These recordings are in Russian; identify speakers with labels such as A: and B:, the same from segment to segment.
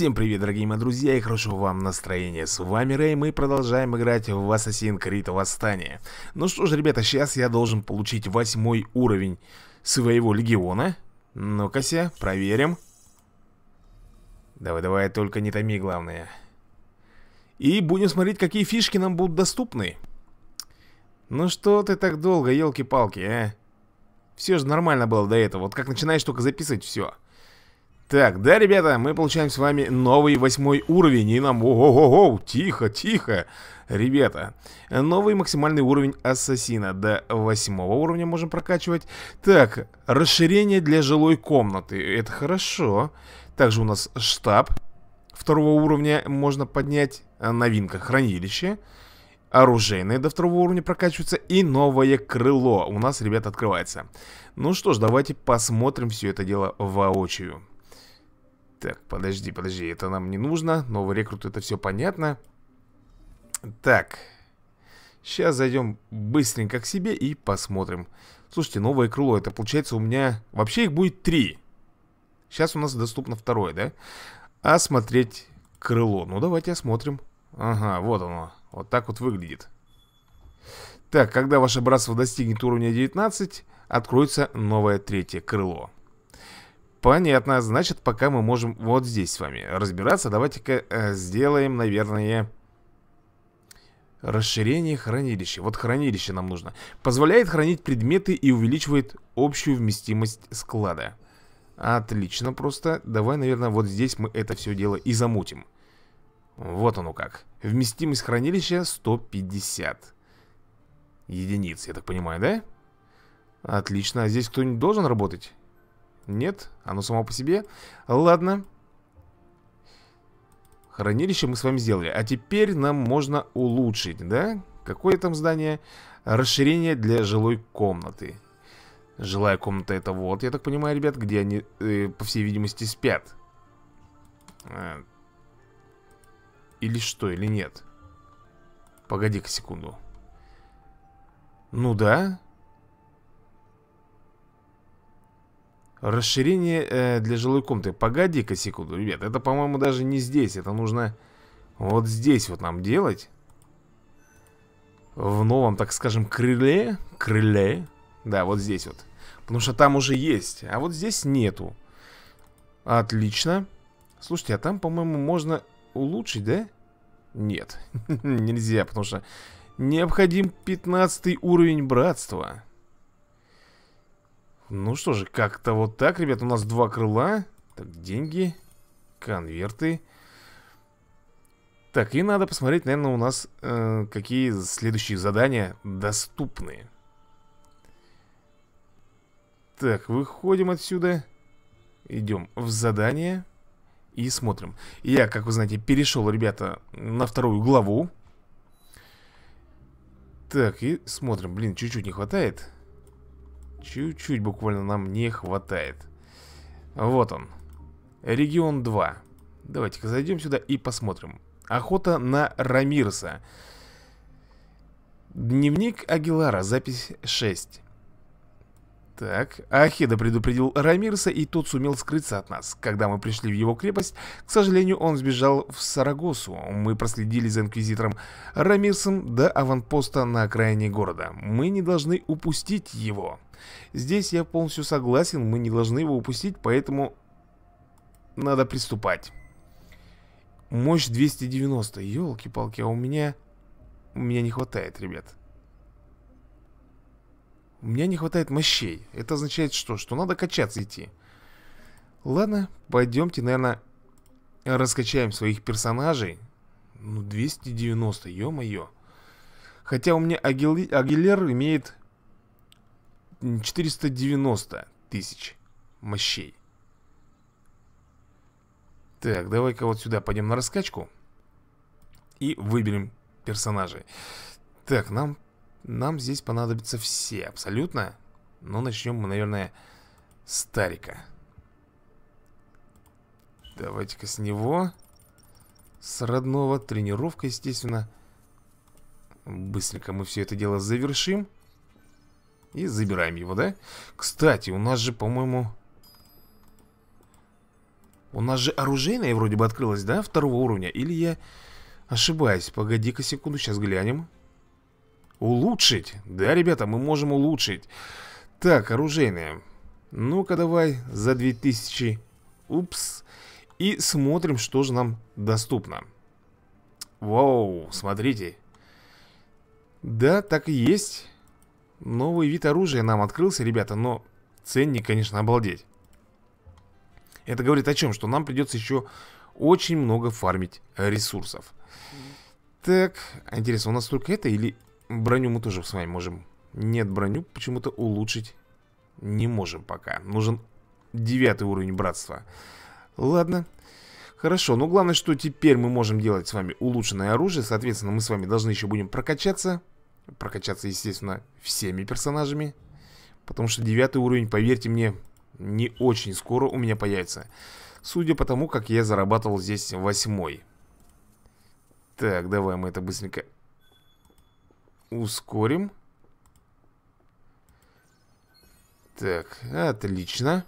A: Всем привет, дорогие мои друзья, и хорошего вам настроения. С вами Рэй, мы продолжаем играть в Assassin's Creed Восстание. Ну что ж, ребята, сейчас я должен получить восьмой уровень своего легиона. Ну-ка проверим. Давай-давай, только не томи, главное. И будем смотреть, какие фишки нам будут доступны. Ну что ты так долго, елки-палки, а? Все же нормально было до этого. Вот как начинаешь только записывать все. Все. Так, да, ребята, мы получаем с вами новый восьмой уровень, и нам... Ого-го-го, тихо, тихо, ребята. Новый максимальный уровень ассасина. До восьмого уровня можем прокачивать. Так, расширение для жилой комнаты, это хорошо. Также у нас штаб второго уровня можно поднять. Новинка, хранилище. оружейное до второго уровня прокачивается И новое крыло у нас, ребята, открывается Ну что ж, давайте посмотрим все это дело воочию так, подожди, подожди, это нам не нужно Новый рекрут, это все понятно Так Сейчас зайдем быстренько к себе и посмотрим Слушайте, новое крыло, это получается у меня... Вообще их будет три Сейчас у нас доступно второе, да? Осмотреть крыло Ну, давайте осмотрим Ага, вот оно, вот так вот выглядит Так, когда ваше братство достигнет уровня 19 Откроется новое третье крыло Понятно, значит, пока мы можем вот здесь с вами разбираться, давайте-ка э, сделаем, наверное, расширение хранилища. Вот хранилище нам нужно. Позволяет хранить предметы и увеличивает общую вместимость склада. Отлично просто. Давай, наверное, вот здесь мы это все дело и замутим. Вот оно как. Вместимость хранилища 150 единиц, я так понимаю, да? Отлично. А здесь кто-нибудь должен работать? Нет, оно само по себе Ладно Хранилище мы с вами сделали А теперь нам можно улучшить, да? Какое там здание? Расширение для жилой комнаты Жилая комната это вот, я так понимаю, ребят Где они, э, по всей видимости, спят а. Или что, или нет Погоди-ка секунду Ну да Расширение э, для жилой комнаты. Погоди-ка секунду, ребят. Это, по-моему, даже не здесь. Это нужно вот здесь вот нам делать. В новом, так скажем, крыле. Крыле. Да, вот здесь вот. Потому что там уже есть. А вот здесь нету. Отлично. Слушайте, а там, по-моему, можно улучшить, да? Нет, нельзя, потому что необходим 15 уровень братства. Ну что же, как-то вот так, ребят У нас два крыла Так, деньги Конверты Так, и надо посмотреть, наверное, у нас э, Какие следующие задания доступны Так, выходим отсюда Идем в задание и смотрим Я, как вы знаете, перешел, ребята, на вторую главу Так, и смотрим Блин, чуть-чуть не хватает Чуть-чуть буквально нам не хватает. Вот он. Регион 2. Давайте-ка зайдем сюда и посмотрим. Охота на Рамирса. Дневник Агилара, запись 6. Так, Ахида предупредил Рамирса, и тот сумел скрыться от нас. Когда мы пришли в его крепость, к сожалению, он сбежал в Сарагосу. Мы проследили за инквизитором Рамирсом до аванпоста на окраине города. Мы не должны упустить его. Здесь я полностью согласен, мы не должны его упустить, поэтому надо приступать. Мощь 290, елки-палки, а у меня... У меня не хватает, ребят. У меня не хватает мощей. Это означает что? Что надо качаться идти. Ладно, пойдемте, наверное, раскачаем своих персонажей. Ну, 290, ё-моё. Хотя у меня Агил... Агилер имеет 490 тысяч мощей. Так, давай-ка вот сюда пойдем на раскачку. И выберем персонажей. Так, нам нам здесь понадобятся все, абсолютно. Но начнем мы, наверное, с Тарика. Давайте-ка с него. С родного. Тренировка, естественно. Быстренько мы все это дело завершим. И забираем его, да? Кстати, у нас же, по-моему... У нас же оружейная вроде бы открылась, да? Второго уровня. Или я ошибаюсь? Погоди-ка секунду, сейчас глянем. Улучшить? Да, ребята, мы можем улучшить. Так, оружейное. Ну-ка давай за 2000. Упс. И смотрим, что же нам доступно. Вау, смотрите. Да, так и есть. Новый вид оружия нам открылся, ребята, но ценник, конечно, обалдеть. Это говорит о чем? Что нам придется еще очень много фармить ресурсов. Так, а интересно, у нас только это или Броню мы тоже с вами можем. Нет, броню почему-то улучшить не можем пока. Нужен девятый уровень братства. Ладно. Хорошо, но ну, главное, что теперь мы можем делать с вами улучшенное оружие. Соответственно, мы с вами должны еще будем прокачаться. Прокачаться, естественно, всеми персонажами. Потому что девятый уровень, поверьте мне, не очень скоро у меня появится. Судя по тому, как я зарабатывал здесь восьмой. Так, давай мы это быстренько Ускорим. Так, отлично.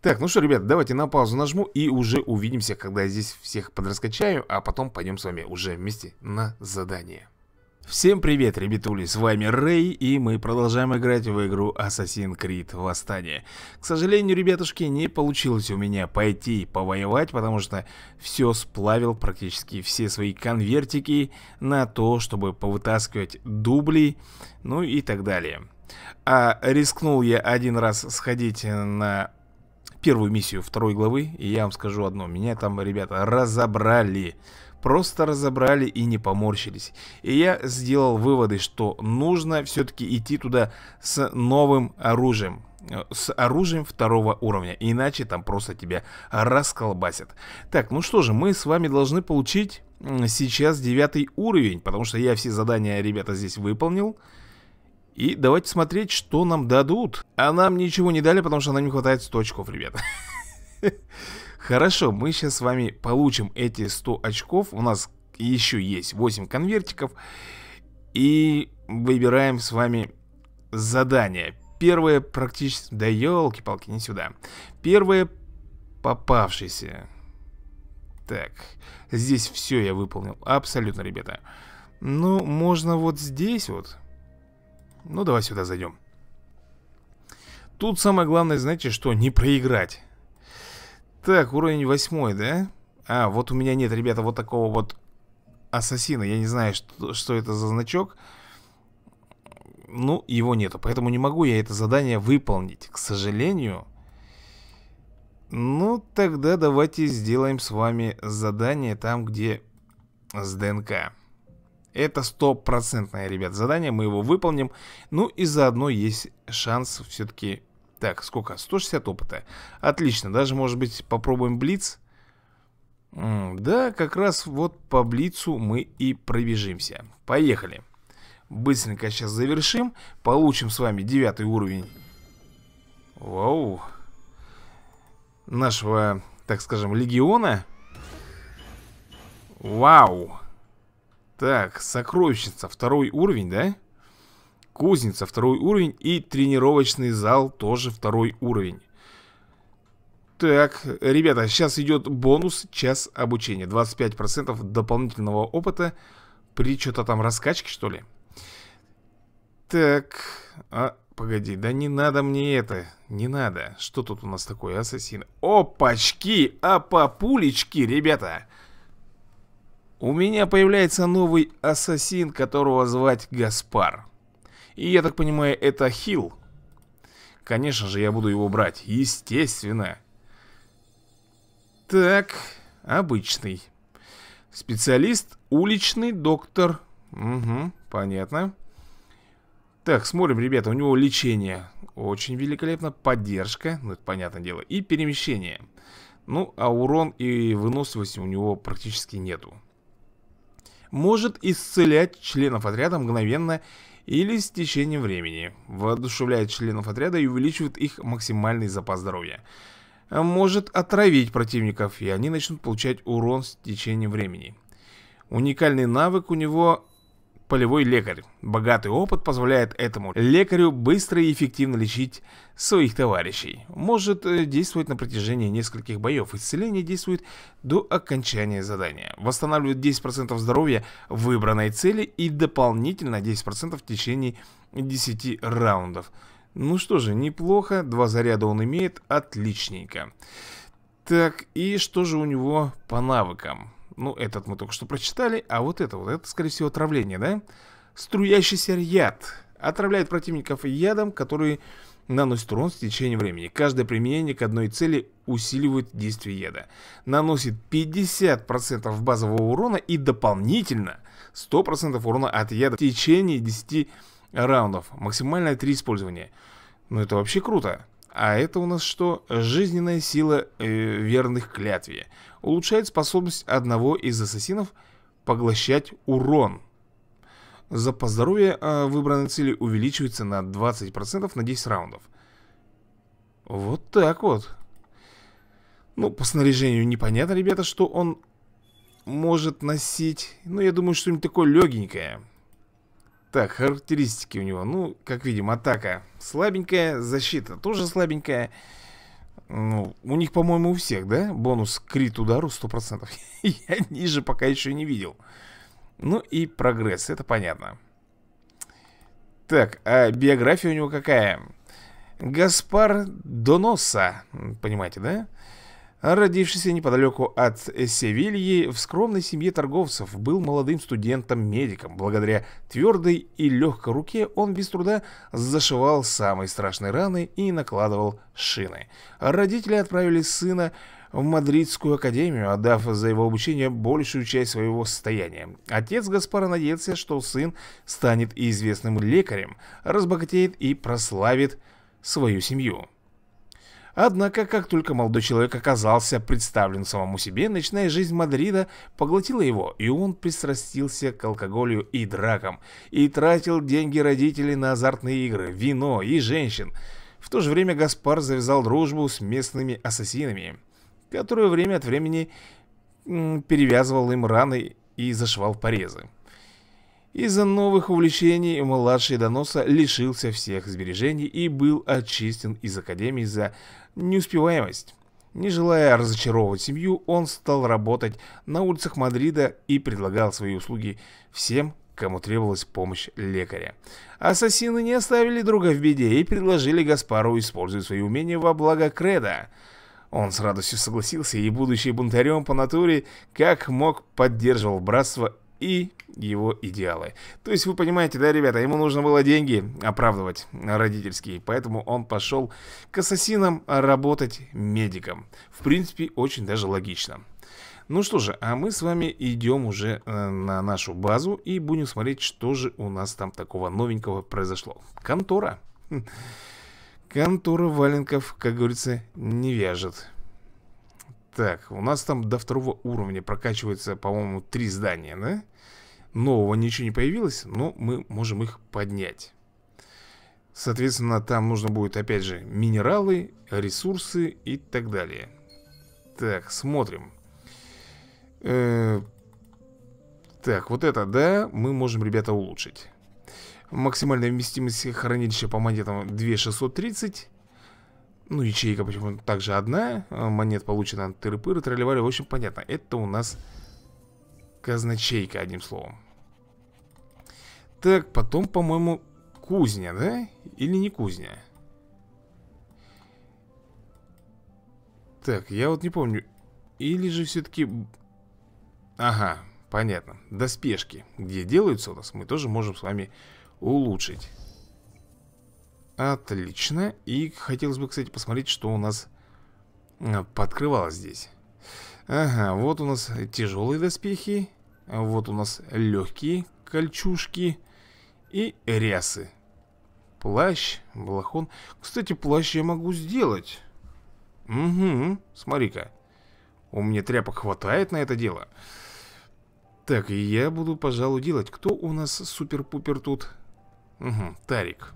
A: Так, ну что, ребят, давайте на паузу нажму и уже увидимся, когда я здесь всех подраскачаю, а потом пойдем с вами уже вместе на задание. Всем привет, ребятули, с вами Рэй, и мы продолжаем играть в игру Assassin's Creed Восстание. К сожалению, ребятушки, не получилось у меня пойти повоевать, потому что все сплавил практически все свои конвертики на то, чтобы повытаскивать дубли, ну и так далее. А рискнул я один раз сходить на первую миссию второй главы, и я вам скажу одно, меня там, ребята, разобрали просто разобрали и не поморщились. И я сделал выводы, что нужно все-таки идти туда с новым оружием. Э, с оружием второго уровня, иначе там просто тебя расколбасят. Так, ну что же, мы с вами должны получить сейчас девятый уровень, потому что я все задания, ребята, здесь выполнил. И давайте смотреть, что нам дадут. А нам ничего не дали, потому что нам не хватает 100 очков, ребята. Хорошо, мы сейчас с вами получим эти 100 очков. У нас еще есть 8 конвертиков. И выбираем с вами задание. Первое практически... Да елки-палки, не сюда. Первое попавшееся. Так, здесь все я выполнил. Абсолютно, ребята. Ну, можно вот здесь вот. Ну, давай сюда зайдем. Тут самое главное, знаете, что не проиграть. Так, уровень восьмой, да? А, вот у меня нет, ребята, вот такого вот ассасина. Я не знаю, что, что это за значок. Ну, его нету. Поэтому не могу я это задание выполнить. К сожалению. Ну, тогда давайте сделаем с вами задание там, где с ДНК. Это стопроцентное, ребят, задание. Мы его выполним. Ну, и заодно есть шанс все-таки так, сколько? 160 опыта. Отлично, даже, может быть, попробуем блиц? М да, как раз вот по блицу мы и пробежимся. Поехали. Быстренько сейчас завершим. Получим с вами девятый уровень. Вау. Нашего, так скажем, легиона. Вау. Так, сокровищница, второй уровень, да? Да. Кузница второй уровень и тренировочный зал тоже второй уровень так, ребята, сейчас идет бонус час обучения 25% дополнительного опыта При что-то там раскачке, что ли? Так, а, погоди, да не надо мне это Не надо, что тут у нас такое, ассасин? Опачки, а папулечки, ребята У меня появляется новый ассасин, которого звать Гаспар и я так понимаю, это хил. Конечно же, я буду его брать. Естественно. Так, обычный. Специалист, уличный доктор. Угу, понятно. Так, смотрим, ребята, у него лечение. Очень великолепно. Поддержка, ну это понятное дело. И перемещение. Ну, а урон и выносливость у него практически нету. Может исцелять членов отряда мгновенно или с течением времени, воодушевляет членов отряда и увеличивает их максимальный запас здоровья. Может отравить противников, и они начнут получать урон с течением времени. Уникальный навык у него полевой лекарь. Богатый опыт позволяет этому лекарю быстро и эффективно лечить своих товарищей. Может э, действовать на протяжении нескольких боев. Исцеление действует до окончания задания. Восстанавливает 10% здоровья выбранной цели и дополнительно 10% в течение 10 раундов. Ну что же, неплохо. Два заряда он имеет. Отличненько. Так, и что же у него по навыкам? Ну, этот мы только что прочитали А вот это вот, это, скорее всего, отравление, да? Струящийся яд Отравляет противников ядом, который наносит урон в течение времени Каждое применение к одной цели усиливает действие яда Наносит 50% базового урона и дополнительно 100% урона от яда в течение 10 раундов Максимальное 3 использования Ну это вообще круто а это у нас что? Жизненная сила э, верных клятве улучшает способность одного из ассасинов поглощать урон. Запас здоровье а, выбранной цели увеличивается на 20% на 10 раундов. Вот так вот. Ну, по снаряжению непонятно, ребята, что он может носить. Но ну, я думаю, что-нибудь такое легенькое. Так, характеристики у него. Ну, как видим, атака слабенькая, защита тоже слабенькая. Ну, у них, по-моему, у всех, да? Бонус крит удару 100%. Я ниже пока еще не видел. Ну и прогресс, это понятно. Так, а биография у него какая? Гаспар Доноса, понимаете, да? Да. Родившийся неподалеку от Севильи в скромной семье торговцев, был молодым студентом-медиком. Благодаря твердой и легкой руке он без труда зашивал самые страшные раны и накладывал шины. Родители отправили сына в Мадридскую академию, отдав за его обучение большую часть своего состояния. Отец Гаспара надеялся, что сын станет известным лекарем, разбогатеет и прославит свою семью. Однако, как только молодой человек оказался представлен самому себе, ночная жизнь Мадрида поглотила его, и он пристрастился к алкоголю и дракам, и тратил деньги родителей на азартные игры, вино и женщин. В то же время Гаспар завязал дружбу с местными ассасинами, которую время от времени перевязывал им раны и зашивал порезы. Из-за новых увлечений младший Доноса лишился всех сбережений и был отчислен из академии за неуспеваемость. Не желая разочаровывать семью, он стал работать на улицах Мадрида и предлагал свои услуги всем, кому требовалась помощь лекаря. Ассасины не оставили друга в беде и предложили Гаспару использовать свои умения во благо Креда. Он с радостью согласился и, будучи бунтарем по натуре, как мог поддерживал братство и его идеалы. То есть вы понимаете, да, ребята, ему нужно было деньги оправдывать родительские, поэтому он пошел к ассасинам работать медиком. В принципе, очень даже логично. Ну что же, а мы с вами идем уже э, на нашу базу и будем смотреть, что же у нас там такого новенького произошло. Контора. Хм. Контора валенков, как говорится, не вяжет. Так, у нас там до второго уровня прокачивается, по-моему, три здания, да? Нового ничего не появилось, но мы можем их поднять. Соответственно, там нужно будет, опять же, минералы, ресурсы и так далее. Так, смотрим. Э -э так, вот это, да, мы можем, ребята, улучшить. Максимальная вместимость хранилища по монетам 2630. Ну, ячейка почему также одна а, Монет получена от тыры-пыры, тролливали В общем, понятно, это у нас казначейка, одним словом Так, потом, по-моему, кузня, да? Или не кузня? Так, я вот не помню Или же все-таки... Ага, понятно Доспешки, где делаются у нас, мы тоже можем с вами улучшить Отлично. И хотелось бы, кстати, посмотреть, что у нас э, подкрывалось здесь. Ага, вот у нас тяжелые доспехи. Вот у нас легкие кольчушки и рясы. Плащ, балахон. Кстати, плащ я могу сделать. Угу, смотри-ка. У меня тряпок хватает на это дело. Так, и я буду, пожалуй, делать. Кто у нас супер-пупер тут? Угу, Тарик.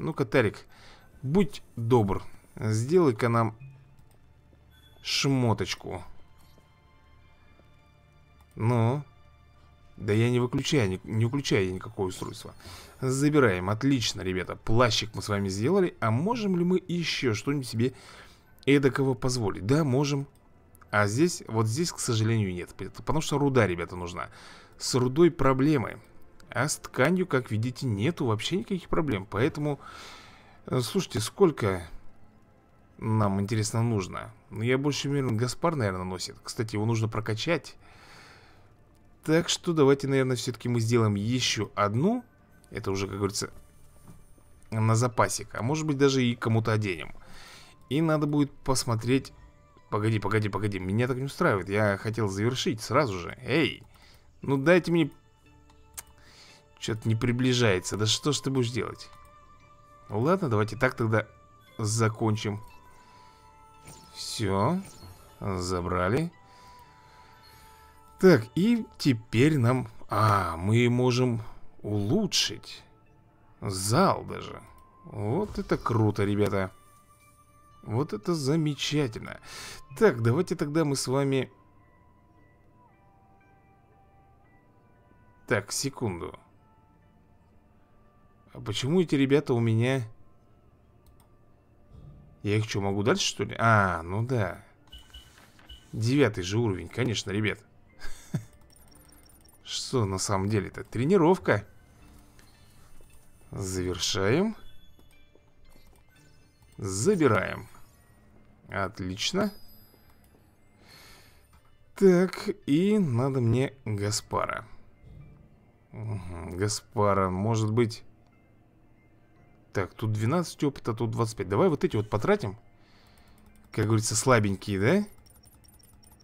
A: Ну-ка, Тарик, будь добр, сделай-ка нам шмоточку. Ну? Да я не выключаю, не, не выключаю я никакое устройство. Забираем, отлично, ребята. Плащик мы с вами сделали. А можем ли мы еще что-нибудь себе эдакого позволить? Да, можем. А здесь, вот здесь, к сожалению, нет. Потому что руда, ребята, нужна. С рудой проблемы. А с тканью, как видите, нету вообще никаких проблем Поэтому, э, слушайте, сколько нам, интересно, нужно? Ну, я больше уверен, Гаспар, наверное, носит Кстати, его нужно прокачать Так что давайте, наверное, все-таки мы сделаем еще одну Это уже, как говорится, на запасик А может быть, даже и кому-то оденем И надо будет посмотреть Погоди, погоди, погоди, меня так не устраивает Я хотел завершить сразу же Эй, ну дайте мне что-то не приближается. Да что ж ты будешь делать? Ну ладно, давайте так тогда закончим. Все. Забрали. Так, и теперь нам... А, мы можем улучшить зал даже. Вот это круто, ребята. Вот это замечательно. Так, давайте тогда мы с вами... Так, секунду. А почему эти ребята у меня... Я их что, могу дальше, что ли? А, ну да. Девятый же уровень, конечно, ребят. Что на самом деле-то? Тренировка. Завершаем. Забираем. Отлично. Так, и надо мне Гаспара. Угу, Гаспара, может быть... Так, тут 12 опыта, тут 25 Давай вот эти вот потратим Как говорится, слабенькие, да?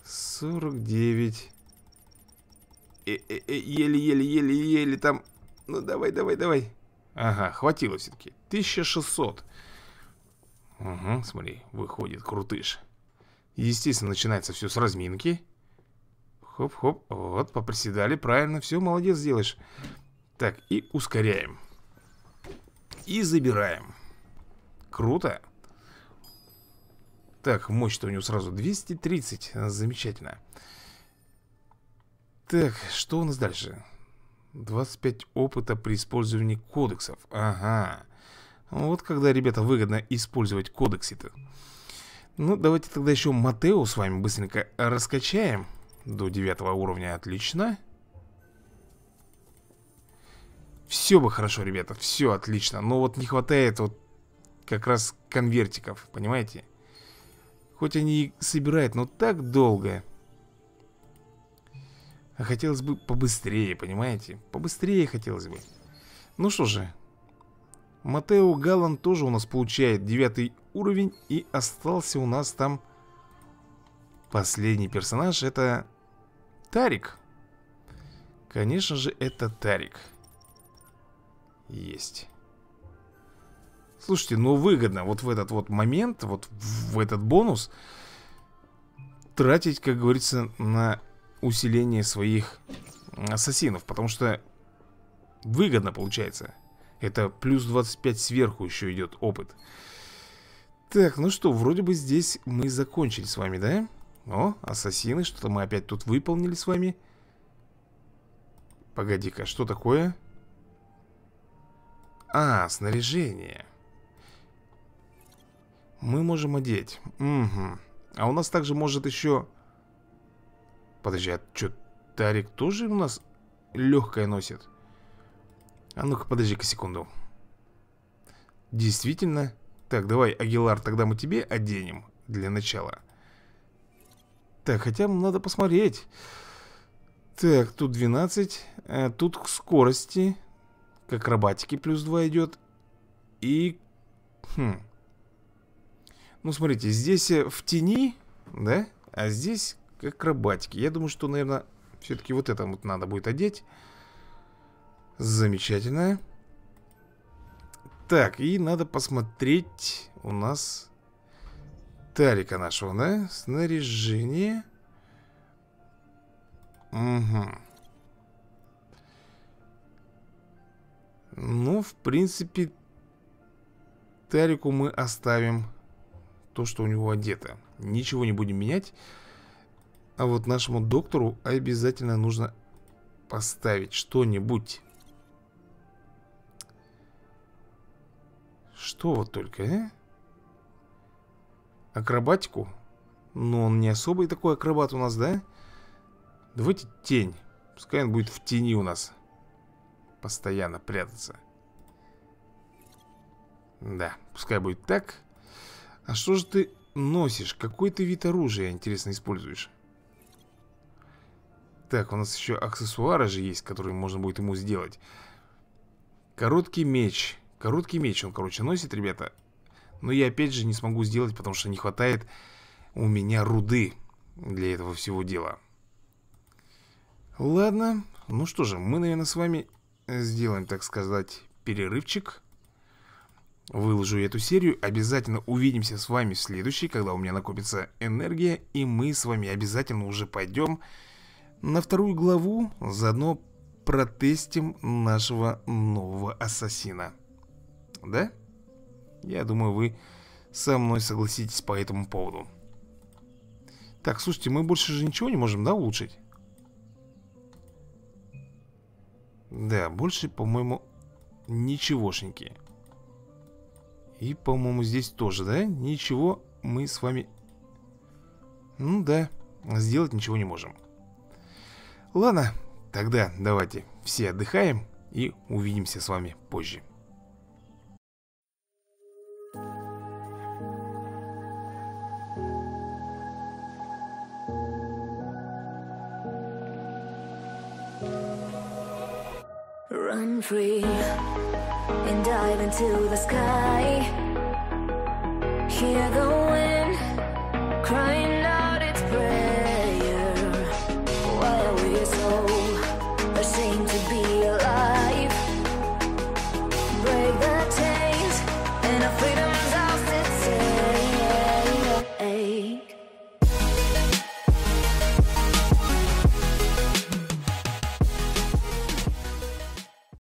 A: 49 э, э, э, Еле-еле-еле-еле там Ну давай, давай, давай Ага, хватило все-таки 1600 Угу, смотри, выходит крутыш Естественно, начинается все с разминки Хоп-хоп, вот, поприседали, правильно, все, молодец сделаешь. Так, и ускоряем и забираем. Круто. Так, мощь-то у него сразу 230. Замечательно. Так, что у нас дальше? 25 опыта при использовании кодексов. Ага. Ну, вот когда, ребята, выгодно использовать кодексы-то. Ну, давайте тогда еще Матео с вами быстренько раскачаем. До 9 уровня, отлично. Все бы хорошо, ребята, все отлично. Но вот не хватает вот как раз конвертиков, понимаете? Хоть они и собирают, но так долго. А хотелось бы побыстрее, понимаете? Побыстрее хотелось бы. Ну что же. Матео Галан тоже у нас получает девятый уровень. И остался у нас там последний персонаж. Это Тарик. Конечно же, это Тарик. Есть. Слушайте, ну выгодно вот в этот вот момент, вот в этот бонус тратить, как говорится, на усиление своих ассасинов, потому что выгодно получается. Это плюс 25 сверху еще идет опыт. Так, ну что, вроде бы здесь мы закончили с вами, да? О, ассасины, что-то мы опять тут выполнили с вами. Погоди-ка, что такое? А, снаряжение. Мы можем одеть. Угу. А у нас также может еще... Подожди, а что, Тарик тоже у нас легкое носит? А ну-ка, подожди-ка секунду. Действительно. Так, давай, Агилар, тогда мы тебе оденем для начала. Так, хотя надо посмотреть. Так, тут 12. А э, тут к скорости к акробатике плюс 2 идет. И... Хм. Ну, смотрите, здесь э, в тени, да? А здесь к акробатике. Я думаю, что, наверное, все-таки вот это вот надо будет одеть. Замечательно. Так, и надо посмотреть у нас Тарика нашего, да? Снаряжение. Угу. Ну, в принципе, Тарику мы оставим то, что у него одето. Ничего не будем менять. А вот нашему доктору обязательно нужно поставить что-нибудь. Что вот только, а? Акробатику? Но ну, он не особый такой акробат у нас, да? Давайте тень. Пускай он будет в тени у нас постоянно прятаться Да, пускай будет так А что же ты носишь? Какой ты вид оружия, интересно, используешь? Так, у нас еще аксессуары же есть, которые можно будет ему сделать Короткий меч Короткий меч он, короче, носит, ребята Но я опять же не смогу сделать, потому что не хватает у меня руды для этого всего дела Ладно, ну что же, мы, наверное, с вами сделаем, так сказать, перерывчик. Выложу эту серию. Обязательно увидимся с вами в следующей, когда у меня накопится энергия. И мы с вами обязательно уже пойдем на вторую главу. Заодно протестим нашего нового ассасина. Да? Я думаю, вы со мной согласитесь по этому поводу. Так, слушайте, мы больше же ничего не можем, да, улучшить? Да, больше, по-моему, ничегошеньки И, по-моему, здесь тоже, да? Ничего мы с вами... Ну да, сделать ничего не можем Ладно, тогда давайте все отдыхаем и увидимся с вами позже run free and dive into the sky. Hear the wind crying.